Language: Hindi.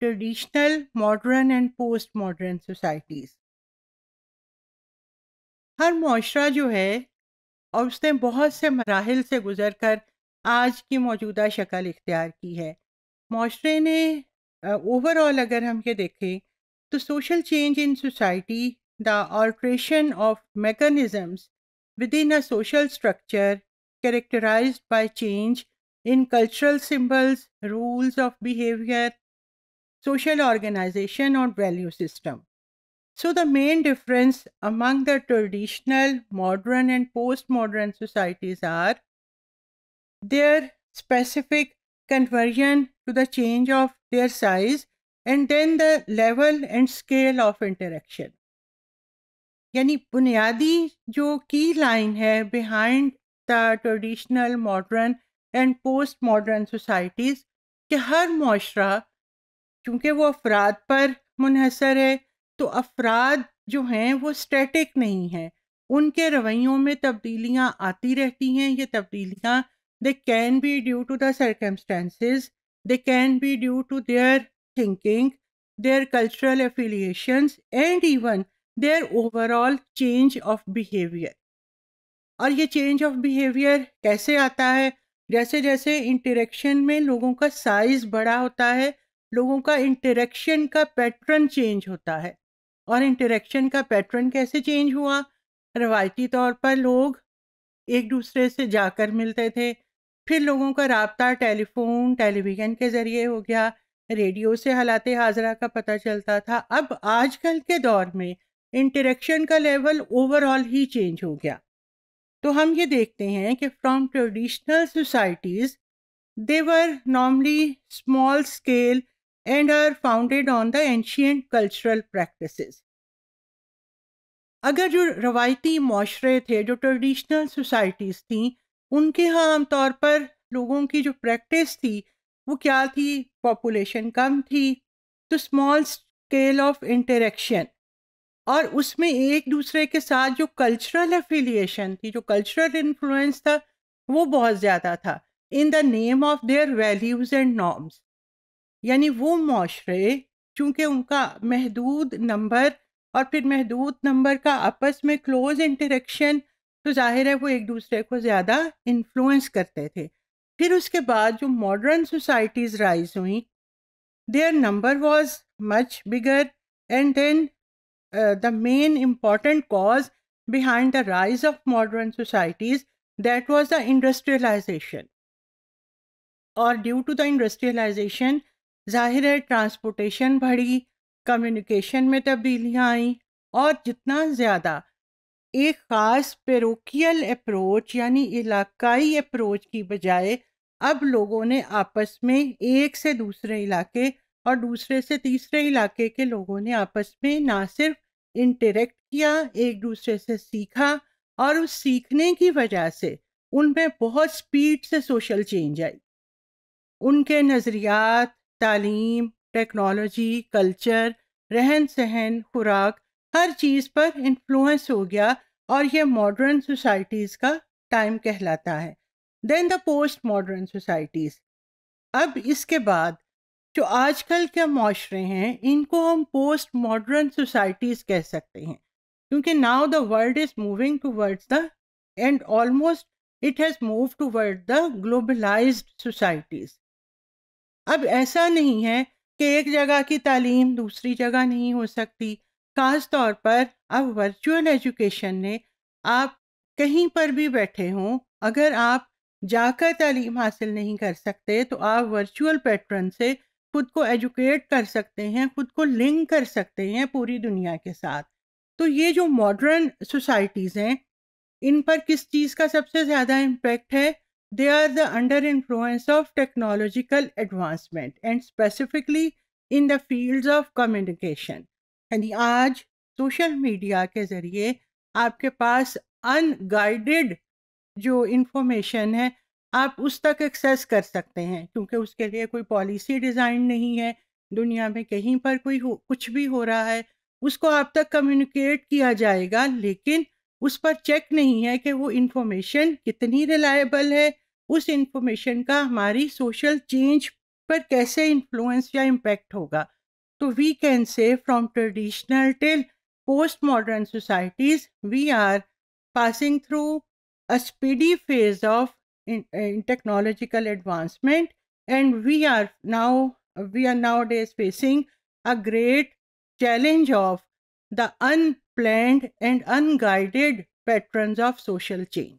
traditional, modern, and postmodern societies. हर मुआरा जो है और उसने बहुत से मराहल से गुजर कर आज की मौजूदा शक्ल इख्तियार की है माशरे ने ओवरऑल अगर हम ये देखें तो social change in society the alteration of mechanisms within a social structure characterise by change in cultural symbols rules of behaviour social organization or value system. So the main difference among the traditional, modern and postmodern societies are their specific conversion to the change of their size and then the level and scale of interaction. यानी बुनियादी जो key line है behind the traditional, modern, and post modern societies कि हर क्योंकि वो अफराद पर मुनहसर है तो अफराद जो हैं वो स्टैटिक नहीं हैं उनके रवैयों में तब्दीलियाँ आती रहती हैं ये तब्दीलियाँ they can be due to the they can be due to their thinking their cultural affiliations and even their overall change of behaviour और ये चेंज ऑफ बिहेवियर कैसे आता है जैसे जैसे इंटरेक्शन में लोगों का साइज बड़ा होता है लोगों का इंटरेक्शन का पैटर्न चेंज होता है और इंटरेक्शन का पैटर्न कैसे चेंज हुआ रवायती तौर पर लोग एक दूसरे से जाकर मिलते थे फिर लोगों का रबता टेलीफोन टेलीविज़न के ज़रिए हो गया रेडियो से हालात हाजरा का पता चलता था अब आजकल के दौर में इंटरेक्शन का लेवल ओवरऑल ही चेंज हो गया तो हम ये देखते हैं कि from traditional societies they're normally small scale and are founded on the ancient cultural practice अगर जो रवायती माशरे थे जो ट्रेडिशनल सोसाइटीज़ थी उनके यहाँ आमतौर पर लोगों की जो प्रैक्टिस थी वो क्या थी पॉपुलेशन कम थी तो स्मॉल स्केल ऑफ इंटरेक्शन और उसमें एक दूसरे के साथ जो कल्चरल एफिलिएशन थी जो कल्चरल इन्फ्लुएंस था वो बहुत ज़्यादा था in the name of their values and norms यानी वो माशरे चूँकि उनका महदूद नंबर और फिर महदूद नंबर का आपस में क्लोज इंटरेक्शन तो जाहिर है वो एक दूसरे को ज़्यादा इन्फ्लुएंस करते थे फिर उसके बाद जो मॉडर्न सोसाइटीज़ राइज हुई their number was much bigger and then the main important cause behind the rise of modern societies that was the industrialisation और ड्यू टू द इंडस्ट्रियलाइजेशन ज़ाहिर है ट्रांसपोर्टेशन बढ़ी कम्युनिकेशन में तब्दीलियाँ आईं और जितना ज़्यादा एक ख़ास पेरोकियल अप्रोच यानी इलाकाई अप्रोच की बजाय अब लोगों ने आपस में एक से दूसरे इलाके और दूसरे से तीसरे इलाके के लोगों ने आपस में ना सिर्फ इंटरेक्ट किया एक दूसरे से सीखा और उस सीखने की वजह से उनमें बहुत स्पीड से सोशल चेंज आई उनके नज़रियात तालीम टेक्नोलॉजी कल्चर रहन सहन खुराक हर चीज़ पर इन्फ्लुएंस हो गया और यह मॉडर्न सोसाइटीज़ का टाइम कहलाता है then the post modern societies अब इसके बाद जो आजकल के माशरे हैं इनको हम पोस्ट मॉडर्न सोसाइटीज़ कह सकते हैं क्योंकि now the world is moving towards the end almost it has move toward the globalised societies अब ऐसा नहीं है कि एक जगह की तालीम दूसरी जगह नहीं हो सकती ख़ास तौर पर अब वर्चुअल एजुकेशन ने आप कहीं पर भी बैठे हों अगर आप जाकर तालीम हासिल नहीं कर सकते तो आप वर्चुअल पैटर्न से खुद को एजुकेट कर सकते हैं खुद को लिंक कर सकते हैं पूरी दुनिया के साथ तो ये जो मॉडर्न सोसाइटीज़ हैं इन पर किस चीज़ का सबसे ज़्यादा इम्पेक्ट है they are the under influence of technological advancement and specifically in the fields of communication यानी आज सोशल मीडिया के ज़रिए आपके पास अनगाइडेड जो इन्फॉर्मेशन है आप उस तक एक्सेस कर सकते हैं क्योंकि उसके लिए कोई पॉलिसी डिज़ाइन नहीं है दुनिया में कहीं पर कोई हो कुछ भी हो रहा है उसको आप तक कम्युनिकेट किया जाएगा लेकिन उस पर चेक नहीं है कि वो इन्फॉर्मेशन कितनी रिलायबल है उस इंफॉर्मेशन का हमारी सोशल चेंज पर कैसे इन्फ्लुएंस या इम्पेक्ट होगा तो we can say from traditional till post modern societies we are passing through a speedy phase of technological advancement and we are now we are nowadays facing a great challenge of the unplanned and unguided pattern of social change